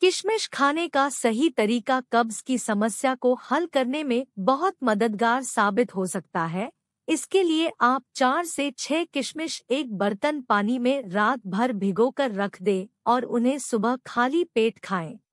किशमिश खाने का सही तरीका कब्ज की समस्या को हल करने में बहुत मददगार साबित हो सकता है इसके लिए आप चार से छह किशमिश एक बर्तन पानी में रात भर भिगोकर रख दें और उन्हें सुबह खाली पेट खाएं।